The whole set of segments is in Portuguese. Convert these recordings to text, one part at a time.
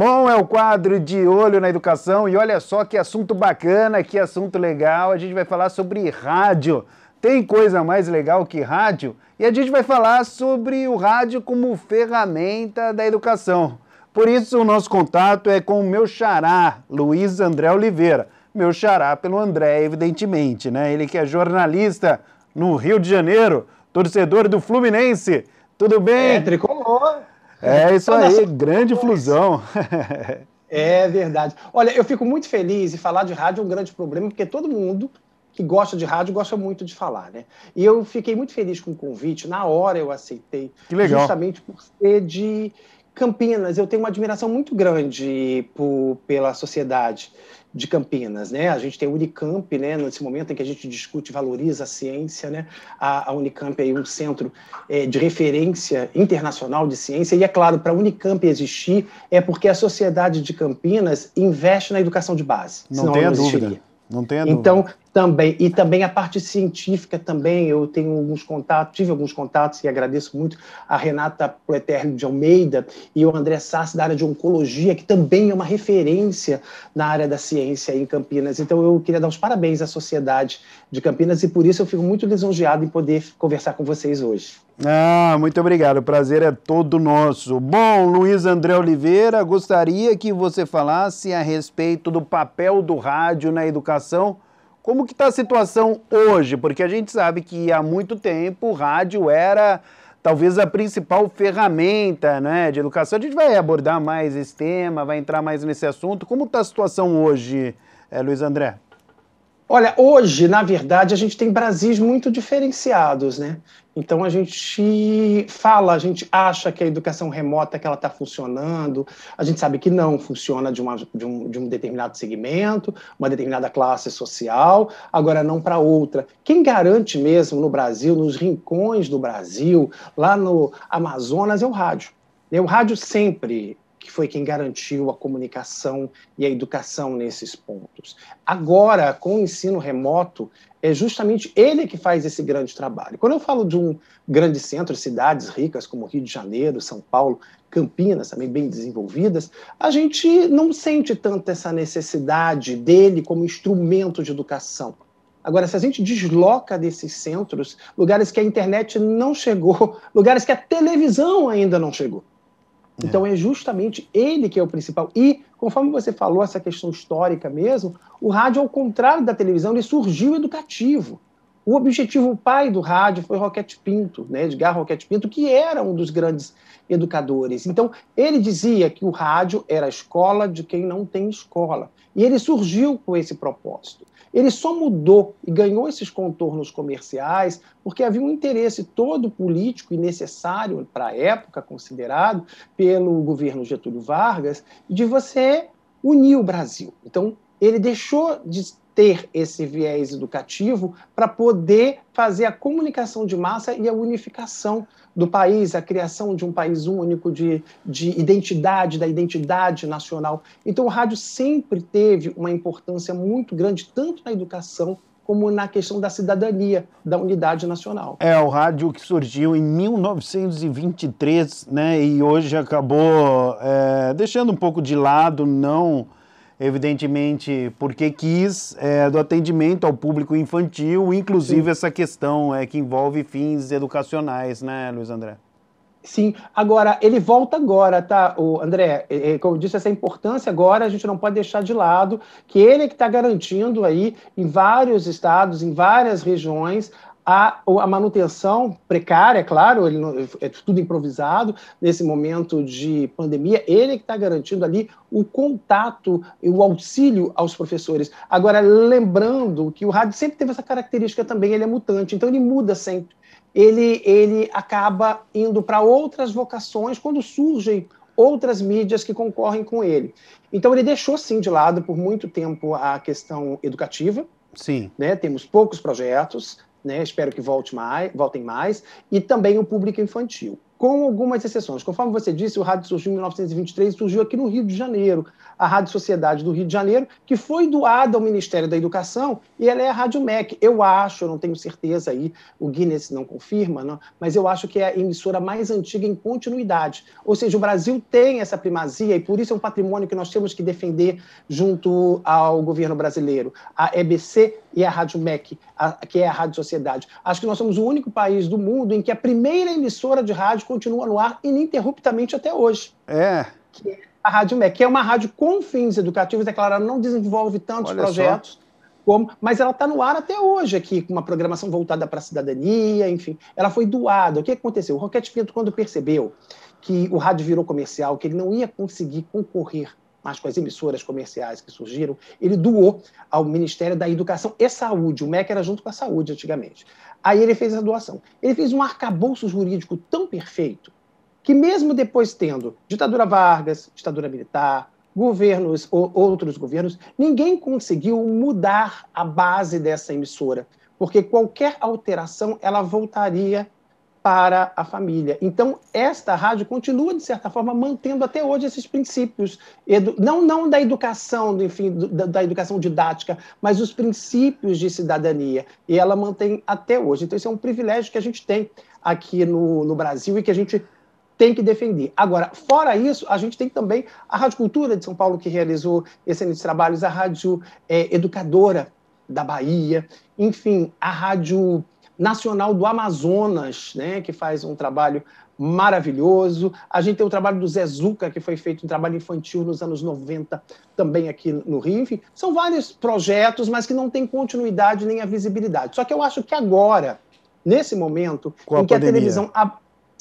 Bom, é o quadro de Olho na Educação e olha só que assunto bacana, que assunto legal. A gente vai falar sobre rádio. Tem coisa mais legal que rádio? E a gente vai falar sobre o rádio como ferramenta da educação. Por isso, o nosso contato é com o meu xará, Luiz André Oliveira. Meu xará pelo André, evidentemente, né? Ele que é jornalista no Rio de Janeiro, torcedor do Fluminense. Tudo bem? É, tricolor. É isso aí, grande fusão. É verdade. Olha, eu fico muito feliz e falar de rádio é um grande problema, porque todo mundo que gosta de rádio gosta muito de falar, né? E eu fiquei muito feliz com o convite, na hora eu aceitei. Que legal. Justamente por ser de Campinas, eu tenho uma admiração muito grande por, pela sociedade de Campinas, né? A gente tem a Unicamp, né? Nesse momento em que a gente discute, valoriza a ciência, né? A, a Unicamp é um centro é, de referência internacional de ciência e é claro para a Unicamp existir é porque a sociedade de Campinas investe na educação de base. Não a dúvida. Não Não tenha dúvida. Então também, e também a parte científica também, eu tenho alguns contatos, tive alguns contatos e agradeço muito a Renata Proeterno de Almeida e o André Sassi da área de Oncologia, que também é uma referência na área da ciência em Campinas. Então eu queria dar os parabéns à sociedade de Campinas e por isso eu fico muito lisonjeado em poder conversar com vocês hoje. Ah, muito obrigado. O prazer é todo nosso. Bom, Luiz André Oliveira, gostaria que você falasse a respeito do papel do rádio na educação como que está a situação hoje? Porque a gente sabe que há muito tempo o rádio era talvez a principal ferramenta né, de educação. A gente vai abordar mais esse tema, vai entrar mais nesse assunto. Como está a situação hoje, é, Luiz André? Olha, hoje, na verdade, a gente tem Brasis muito diferenciados, né? Então a gente fala, a gente acha que a educação remota é que ela está funcionando, a gente sabe que não funciona de, uma, de, um, de um determinado segmento, uma determinada classe social, agora não para outra. Quem garante mesmo no Brasil, nos rincões do Brasil, lá no Amazonas, é o rádio. É o rádio sempre que foi quem garantiu a comunicação e a educação nesses pontos. Agora, com o ensino remoto, é justamente ele que faz esse grande trabalho. Quando eu falo de um grande centro, cidades ricas como Rio de Janeiro, São Paulo, Campinas, também bem desenvolvidas, a gente não sente tanto essa necessidade dele como instrumento de educação. Agora, se a gente desloca desses centros, lugares que a internet não chegou, lugares que a televisão ainda não chegou, então é. justamente ele que é o principal. E, conforme você falou, essa questão histórica mesmo, o rádio, ao contrário da televisão, ele surgiu educativo. O objetivo pai do rádio foi Roquete Pinto, né, Edgar Roquete Pinto, que era um dos grandes educadores. Então, ele dizia que o rádio era a escola de quem não tem escola. E ele surgiu com esse propósito. Ele só mudou e ganhou esses contornos comerciais porque havia um interesse todo político e necessário para a época considerado pelo governo Getúlio Vargas de você unir o Brasil. Então, ele deixou de ter esse viés educativo para poder fazer a comunicação de massa e a unificação do país, a criação de um país único de, de identidade, da identidade nacional. Então, o rádio sempre teve uma importância muito grande, tanto na educação como na questão da cidadania, da unidade nacional. É, o rádio que surgiu em 1923, né, e hoje acabou é, deixando um pouco de lado, não evidentemente, porque quis, é, do atendimento ao público infantil, inclusive Sim. essa questão é, que envolve fins educacionais, né, Luiz André? Sim, agora, ele volta agora, tá, o André? É, é, como eu disse, essa importância agora a gente não pode deixar de lado, que ele é que está garantindo aí, em vários estados, em várias regiões, a, a manutenção precária, claro, ele é tudo improvisado nesse momento de pandemia. Ele é que está garantindo ali o contato e o auxílio aos professores. Agora, lembrando que o rádio sempre teve essa característica também, ele é mutante, então ele muda sempre. Ele, ele acaba indo para outras vocações quando surgem outras mídias que concorrem com ele. Então, ele deixou, sim, de lado por muito tempo a questão educativa. Sim. Né? Temos poucos projetos, né? Espero que volte mais, voltem mais, e também o público infantil com algumas exceções. Conforme você disse, o rádio surgiu em 1923 e surgiu aqui no Rio de Janeiro, a Rádio Sociedade do Rio de Janeiro, que foi doada ao Ministério da Educação e ela é a Rádio MEC. Eu acho, eu não tenho certeza aí, o Guinness não confirma, não, mas eu acho que é a emissora mais antiga em continuidade. Ou seja, o Brasil tem essa primazia e por isso é um patrimônio que nós temos que defender junto ao governo brasileiro. A EBC e a Rádio MEC, a, que é a Rádio Sociedade. Acho que nós somos o único país do mundo em que a primeira emissora de rádio continua no ar ininterruptamente até hoje. É. Que é a Rádio MEC, que é uma rádio com fins educativos, é claro, ela não desenvolve tantos Olha projetos. Só. Como, mas ela está no ar até hoje aqui, com uma programação voltada para a cidadania, enfim. Ela foi doada. O que aconteceu? O Roquete Pinto, quando percebeu que o rádio virou comercial, que ele não ia conseguir concorrer mas com as emissoras comerciais que surgiram, ele doou ao Ministério da Educação e Saúde. O MEC era junto com a saúde antigamente. Aí ele fez essa doação. Ele fez um arcabouço jurídico tão perfeito que, mesmo depois tendo ditadura Vargas, ditadura militar, governos ou outros governos, ninguém conseguiu mudar a base dessa emissora, porque qualquer alteração ela voltaria para a família. Então, esta rádio continua, de certa forma, mantendo até hoje esses princípios, não, não da educação, enfim, do, da, da, educação didática, mas os princípios de cidadania. E ela mantém até hoje. Então, isso é um privilégio que a gente tem aqui no, no Brasil e que a gente tem que defender. Agora, fora isso, a gente tem também a Rádio Cultura de São Paulo, que realizou excelentes trabalhos, a Rádio é, Educadora da Bahia, enfim, a Rádio Nacional do Amazonas, né, que faz um trabalho maravilhoso. A gente tem o trabalho do Zezuca, que foi feito um trabalho infantil nos anos 90, também aqui no Rio. Enfim, são vários projetos, mas que não têm continuidade nem a visibilidade. Só que eu acho que agora, nesse momento, com em a que pandemia. a televisão.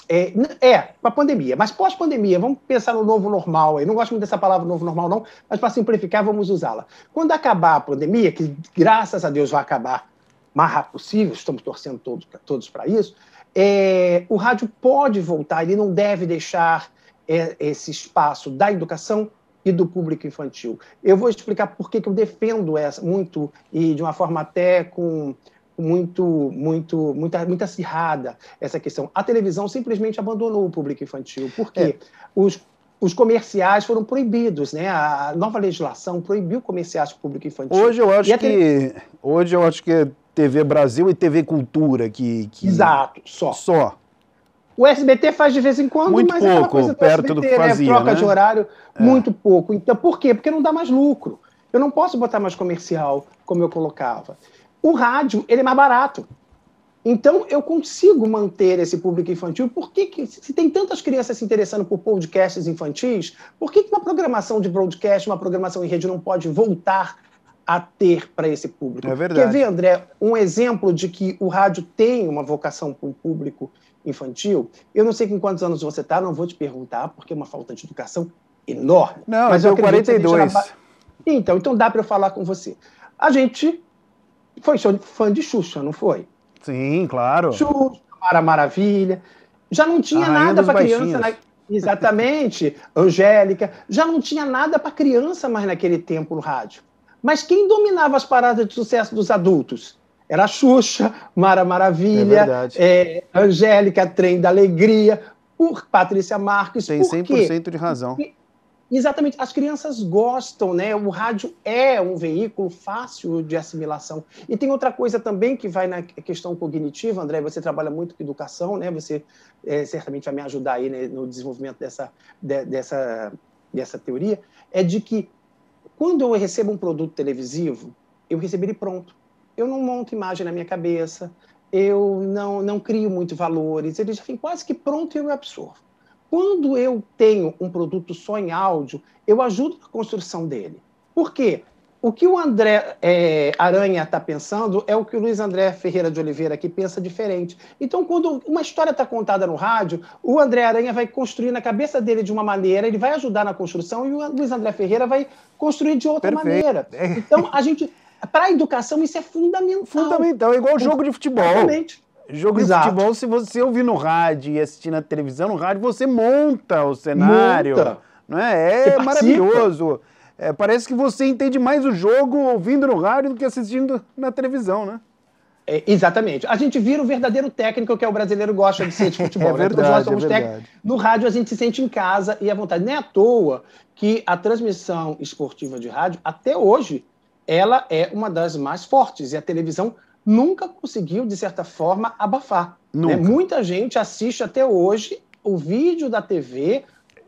É, é a pandemia, mas pós-pandemia, vamos pensar no novo normal. Eu não gosto muito dessa palavra novo normal, não, mas para simplificar, vamos usá-la. Quando acabar a pandemia, que graças a Deus vai acabar mais rápido possível, estamos torcendo todos, todos para isso, é, o rádio pode voltar, ele não deve deixar é, esse espaço da educação e do público infantil. Eu vou explicar por que, que eu defendo essa muito e de uma forma até com muito, muito, muita, muito acirrada essa questão. A televisão simplesmente abandonou o público infantil, porque é. os, os comerciais foram proibidos, né? A nova legislação proibiu comerciais para o público infantil. Hoje eu acho que hoje eu acho que TV Brasil e TV Cultura que. que... Exato, só. Só. O SBT faz de vez em quando, muito mas é pouco, coisa do perto SBT, do que né? fazia, né? Troca né? de horário, é. muito pouco. Então, por quê? Porque não dá mais lucro. Eu não posso botar mais comercial, como eu colocava. O rádio, ele é mais barato. Então, eu consigo manter esse público infantil. Por que, que se tem tantas crianças se interessando por podcasts infantis, por que, que uma programação de broadcast, uma programação em rede não pode voltar a ter para esse público. É verdade. Quer ver, André, um exemplo de que o rádio tem uma vocação para o público infantil? Eu não sei com quantos anos você está, não vou te perguntar, porque é uma falta de educação enorme. Não, mas eu tenho 42. Na... Então, então dá para eu falar com você. A gente foi fã de Xuxa, não foi? Sim, claro. Xuxa, Mara Maravilha. Já não tinha nada para criança. Na... Exatamente, Angélica. Já não tinha nada para criança mais naquele tempo no rádio. Mas quem dominava as paradas de sucesso dos adultos? Era a Xuxa, Mara Maravilha, é é, Angélica, Trem da Alegria, por Patrícia Marques. Tem 100% quê? de razão. exatamente, as crianças gostam, né? O rádio é um veículo fácil de assimilação. E tem outra coisa também que vai na questão cognitiva, André, você trabalha muito com educação, né? Você é, certamente vai me ajudar aí né, no desenvolvimento dessa, de, dessa, dessa teoria, é de que quando eu recebo um produto televisivo, eu recebo ele pronto. Eu não monto imagem na minha cabeça, eu não, não crio muito valores, ele já vem quase que pronto e eu absorvo. Quando eu tenho um produto só em áudio, eu ajudo na construção dele. Por quê? O que o André é, Aranha está pensando é o que o Luiz André Ferreira de Oliveira aqui pensa diferente. Então, quando uma história está contada no rádio, o André Aranha vai construir na cabeça dele de uma maneira, ele vai ajudar na construção e o Luiz André Ferreira vai construir de outra Perfeito. maneira. É. Então, a gente. Para a educação, isso é fundamental. Fundamental, é igual jogo de futebol. Exatamente. Jogo Exato. de futebol, se você ouvir no rádio e assistir na televisão, no rádio, você monta o cenário. Monta. Não é? É maravilhoso. É, parece que você entende mais o jogo ouvindo no rádio do que assistindo na televisão, né? É, exatamente. A gente vira o verdadeiro técnico que é o brasileiro gosta de ser de futebol. é né? nós somos é No rádio a gente se sente em casa e à vontade. Nem é à toa que a transmissão esportiva de rádio, até hoje, ela é uma das mais fortes. E a televisão nunca conseguiu, de certa forma, abafar. Né? Muita gente assiste até hoje o vídeo da TV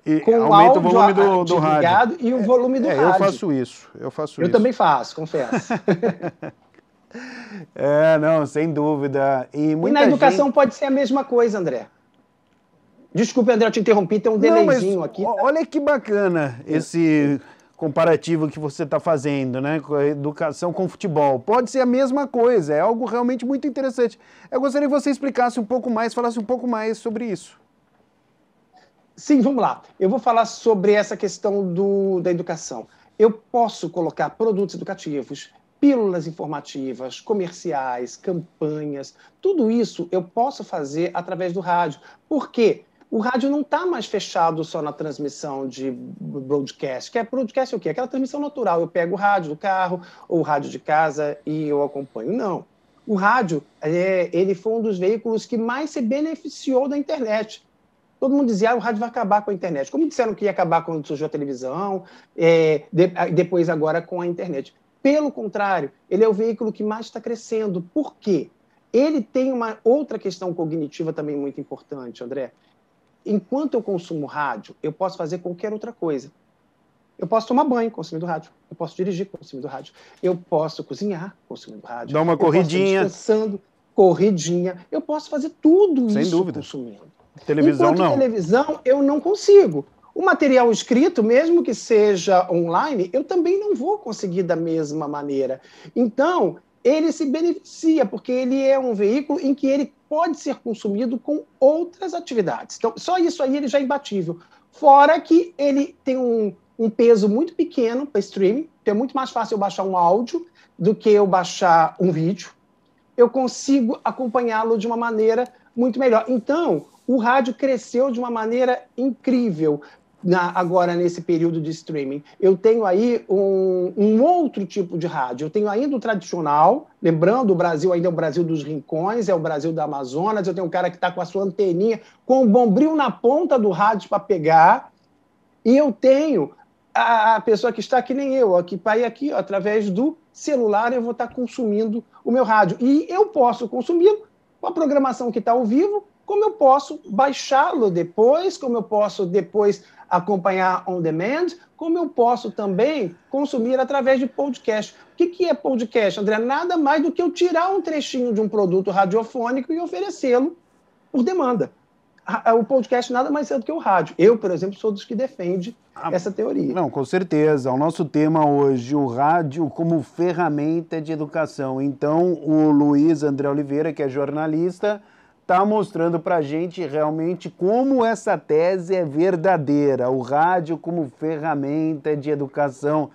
e com aumenta o, áudio, o volume do, do rádio. E o é, volume do é, rádio. Eu faço isso, eu faço eu isso. Eu também faço, confesso. é, não, sem dúvida. E, e na educação gente... pode ser a mesma coisa, André. Desculpe, André, eu te interrompi, tem um delayzinho aqui. Tá? Olha que bacana esse comparativo que você está fazendo, né? Com a educação com o futebol. Pode ser a mesma coisa, é algo realmente muito interessante. Eu gostaria que você explicasse um pouco mais, falasse um pouco mais sobre isso. Sim, vamos lá. Eu vou falar sobre essa questão do, da educação. Eu posso colocar produtos educativos, pílulas informativas, comerciais, campanhas, tudo isso eu posso fazer através do rádio. Por quê? o rádio não está mais fechado só na transmissão de broadcast. Que é broadcast é o quê? Aquela transmissão natural. Eu pego o rádio do carro ou o rádio de casa e eu acompanho. Não. O rádio, é, ele foi um dos veículos que mais se beneficiou da internet. Todo mundo dizia, ah, o rádio vai acabar com a internet. Como disseram que ia acabar quando surgiu a televisão, é, de, depois agora com a internet. Pelo contrário, ele é o veículo que mais está crescendo. Por quê? Ele tem uma outra questão cognitiva também muito importante, André. Enquanto eu consumo rádio, eu posso fazer qualquer outra coisa. Eu posso tomar banho consumindo rádio. Eu posso dirigir consumindo rádio. Eu posso cozinhar consumindo rádio. Dar uma eu corridinha. Posso descansando, corridinha. Eu posso fazer tudo Sem isso dúvida. consumindo. Televisão Enquanto não. televisão eu não consigo. O material escrito, mesmo que seja online, eu também não vou conseguir da mesma maneira. Então, ele se beneficia, porque ele é um veículo em que ele pode ser consumido com outras atividades. Então, só isso aí ele já é imbatível. Fora que ele tem um, um peso muito pequeno para streaming, então é muito mais fácil eu baixar um áudio do que eu baixar um vídeo. Eu consigo acompanhá-lo de uma maneira muito melhor. Então, o rádio cresceu de uma maneira incrível. Na, agora nesse período de streaming. Eu tenho aí um, um, outro tipo de rádio. Eu tenho ainda o tradicional, lembrando, o Brasil ainda é o Brasil dos rincões, é o Brasil da Amazonas. Eu tenho um cara que está com a sua anteninha, com o bombril na ponta do rádio para pegar. E eu tenho a, a, pessoa que está que nem eu, aqui pai tá aqui, ó, através do celular, eu vou estar tá consumindo o meu rádio. E eu posso consumir com a programação que está ao vivo como eu posso baixá-lo depois, como eu posso depois acompanhar on demand, como eu posso também consumir através de podcast. O que, que é podcast, André? Nada mais do que eu tirar um trechinho de um produto radiofônico e oferecê-lo por demanda. O podcast nada mais é do que o rádio. Eu, por exemplo, sou dos que defende ah, essa teoria. Não, com certeza. O nosso tema hoje, o rádio como ferramenta de educação. Então, o Luiz André Oliveira, que é jornalista, está mostrando para a gente realmente como essa tese é verdadeira, o rádio como ferramenta de educação.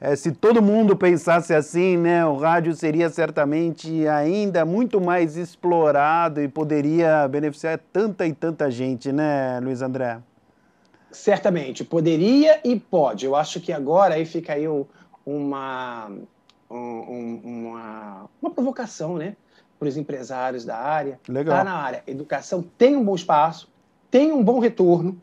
É, se todo mundo pensasse assim, né, o rádio seria certamente ainda muito mais explorado e poderia beneficiar tanta e tanta gente, né, Luiz André? Certamente, poderia e pode. Eu acho que agora aí fica aí uma, uma, uma provocação, né? para os empresários da área. Legal. Está na área. Educação tem um bom espaço, tem um bom retorno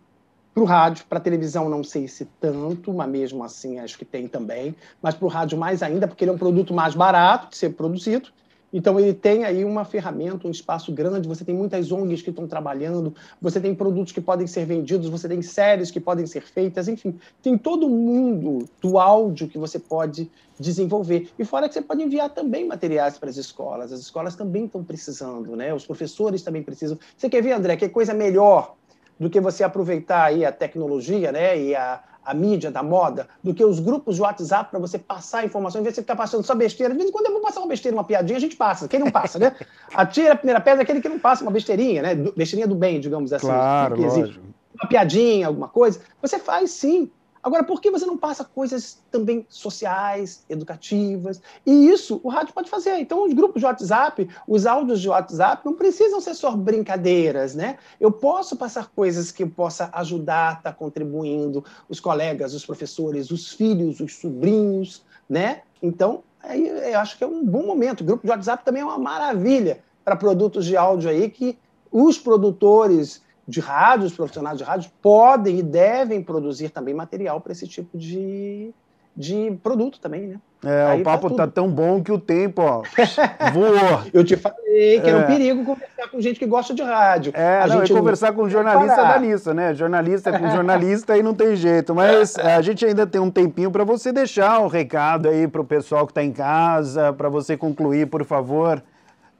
para o rádio, para a televisão não sei se tanto, mas mesmo assim acho que tem também, mas para o rádio mais ainda, porque ele é um produto mais barato de ser produzido então, ele tem aí uma ferramenta, um espaço grande, você tem muitas ONGs que estão trabalhando, você tem produtos que podem ser vendidos, você tem séries que podem ser feitas, enfim, tem todo mundo do áudio que você pode desenvolver. E fora que você pode enviar também materiais para as escolas, as escolas também estão precisando, né? os professores também precisam. Você quer ver, André, que coisa melhor do que você aproveitar aí a tecnologia né? e a, a mídia da moda do que os grupos de WhatsApp para você passar informações, em vez de você ficar passando só besteira. De vez em quando eu vou passar uma besteira, uma piadinha, a gente passa. Quem não passa, né? Atira a primeira pedra aquele que não passa uma besteirinha, né? Besteirinha do bem, digamos assim. Claro, que, Uma piadinha, alguma coisa. Você faz sim Agora, por que você não passa coisas também sociais, educativas? E isso o rádio pode fazer. Então, os grupos de WhatsApp, os áudios de WhatsApp, não precisam ser só brincadeiras, né? Eu posso passar coisas que eu possa ajudar, estar tá contribuindo, os colegas, os professores, os filhos, os sobrinhos, né? Então, aí eu acho que é um bom momento. O grupo de WhatsApp também é uma maravilha para produtos de áudio aí que os produtores de rádio os profissionais de rádio podem e devem produzir também material para esse tipo de, de produto também, né? É, Aí o tá papo tá tão bom que o tempo, ó, voou. Eu te falei que é. era um é. perigo conversar com gente que gosta de rádio. É, a não, gente conversar com jornalista da lista né? Jornalista com jornalista aí não tem jeito. Mas a gente ainda tem um tempinho para você deixar um recado aí pro pessoal que tá em casa, para você concluir, por favor.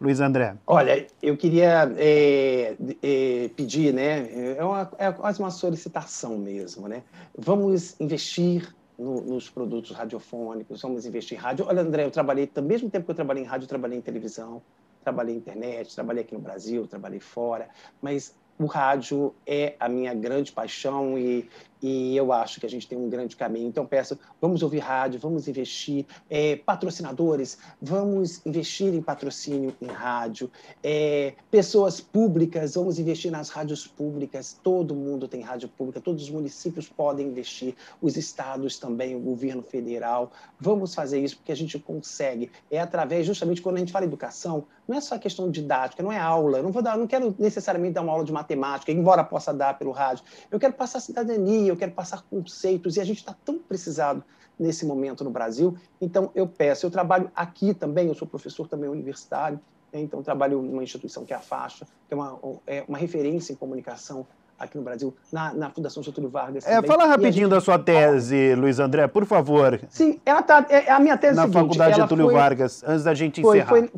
Luiz André? Olha, eu queria é, é, pedir, né? É, uma, é quase uma solicitação mesmo, né? Vamos investir no, nos produtos radiofônicos, vamos investir em rádio. Olha, André, eu trabalhei, ao mesmo tempo que eu trabalhei em rádio, eu trabalhei em televisão, trabalhei em internet, trabalhei aqui no Brasil, trabalhei fora, mas o rádio é a minha grande paixão e e eu acho que a gente tem um grande caminho. Então, peço, vamos ouvir rádio, vamos investir. É, patrocinadores, vamos investir em patrocínio em rádio. É, pessoas públicas, vamos investir nas rádios públicas. Todo mundo tem rádio pública, todos os municípios podem investir, os estados também, o governo federal. Vamos fazer isso porque a gente consegue. É através, justamente, quando a gente fala educação, não é só questão didática, não é aula. Eu não vou dar, não quero necessariamente dar uma aula de matemática, embora possa dar pelo rádio. Eu quero passar a cidadania eu quero passar conceitos, e a gente está tão precisado nesse momento no Brasil. Então, eu peço, eu trabalho aqui também, eu sou professor também universitário, né, então trabalho numa instituição que é a Faixa, que é uma, é uma referência em comunicação aqui no Brasil, na, na Fundação Getúlio Vargas. É, fala rapidinho gente... da sua tese, Luiz André, por favor. Sim, ela é tá, é, é, a minha tese Na seguinte, Faculdade Getúlio foi, Vargas, antes da gente foi, encerrar. Foi,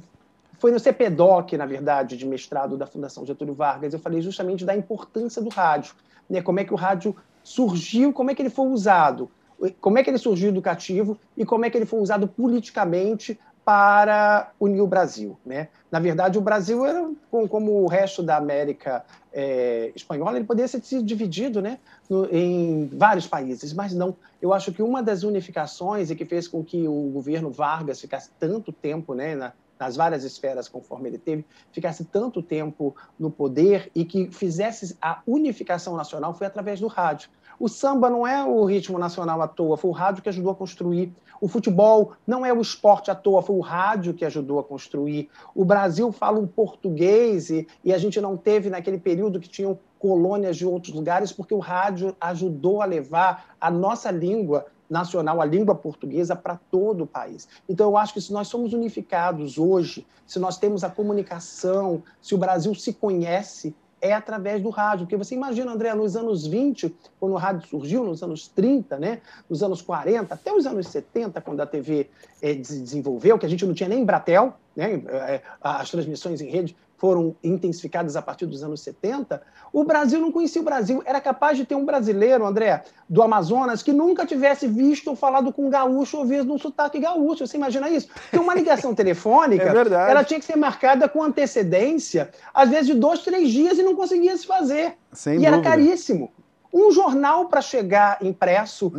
foi no CPDOC, na verdade, de mestrado da Fundação Getúlio Vargas, eu falei justamente da importância do rádio, né, como é que o rádio surgiu, como é que ele foi usado, como é que ele surgiu educativo e como é que ele foi usado politicamente para unir o Brasil. Né? Na verdade, o Brasil, era, como o resto da América é, Espanhola, ele poderia ser dividido né, no, em vários países, mas não. Eu acho que uma das unificações e que fez com que o governo Vargas ficasse tanto tempo né, na, nas várias esferas conforme ele teve, ficasse tanto tempo no poder e que fizesse a unificação nacional foi através do rádio. O samba não é o ritmo nacional à toa, foi o rádio que ajudou a construir. O futebol não é o esporte à toa, foi o rádio que ajudou a construir. O Brasil fala um português e, e a gente não teve naquele período que tinham colônias de outros lugares porque o rádio ajudou a levar a nossa língua nacional, a língua portuguesa para todo o país. Então, eu acho que se nós somos unificados hoje, se nós temos a comunicação, se o Brasil se conhece, é através do rádio. Porque você imagina, André, nos anos 20, quando o rádio surgiu, nos anos 30, né? nos anos 40, até os anos 70, quando a TV é, eh, desenvolveu, que a gente não tinha nem Bratel, né? Eh, eh, as transmissões em rede foram intensificadas a partir dos anos 70, o Brasil não conhecia o Brasil. Era capaz de ter um brasileiro, André, do Amazonas, que nunca tivesse visto ou falado com um gaúcho ou visto um sotaque gaúcho. Você imagina isso? Porque uma ligação telefônica, é ela tinha que ser marcada com antecedência, às vezes de dois, três dias, e não conseguia se fazer. Sem e dúvida. era caríssimo um jornal para chegar impresso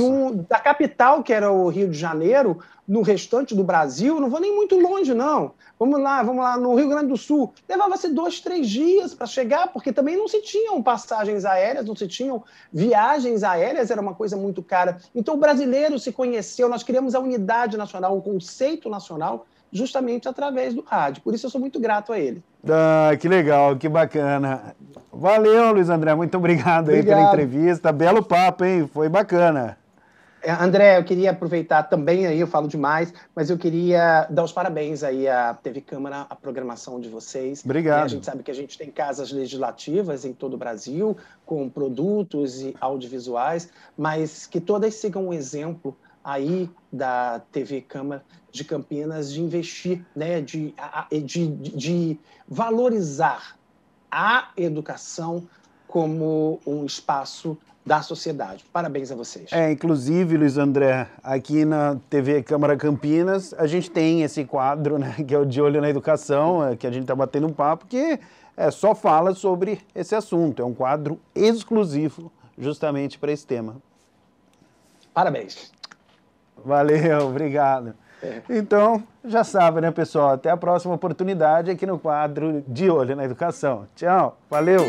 um, da capital, que era o Rio de Janeiro, no restante do Brasil, não vou nem muito longe, não. Vamos lá, vamos lá, no Rio Grande do Sul. Levava-se dois, três dias para chegar, porque também não se tinham passagens aéreas, não se tinham viagens aéreas, era uma coisa muito cara. Então, o brasileiro se conheceu, nós criamos a unidade nacional, o conceito nacional, justamente através do rádio. Por isso, eu sou muito grato a ele. Ah, que legal, que bacana. Valeu, Luiz André, muito obrigado, obrigado. pela entrevista. Belo papo, hein? Foi bacana. É, André, eu queria aproveitar também aí, eu falo demais, mas eu queria dar os parabéns aí à TV Câmara, à programação de vocês. Obrigado. É, a gente sabe que a gente tem casas legislativas em todo o Brasil, com produtos e audiovisuais, mas que todas sigam um exemplo aí da TV Câmara de Campinas de investir, né, de, de, de valorizar a educação como um espaço da sociedade. Parabéns a vocês. É, inclusive, Luiz André, aqui na TV Câmara Campinas, a gente tem esse quadro, né, que é o De Olho na Educação, é, que a gente está batendo um papo, que é, só fala sobre esse assunto. É um quadro exclusivo justamente para esse tema. Parabéns. Valeu, obrigado. É. Então, já sabe, né, pessoal? Até a próxima oportunidade aqui no quadro De Olho na Educação. Tchau, valeu!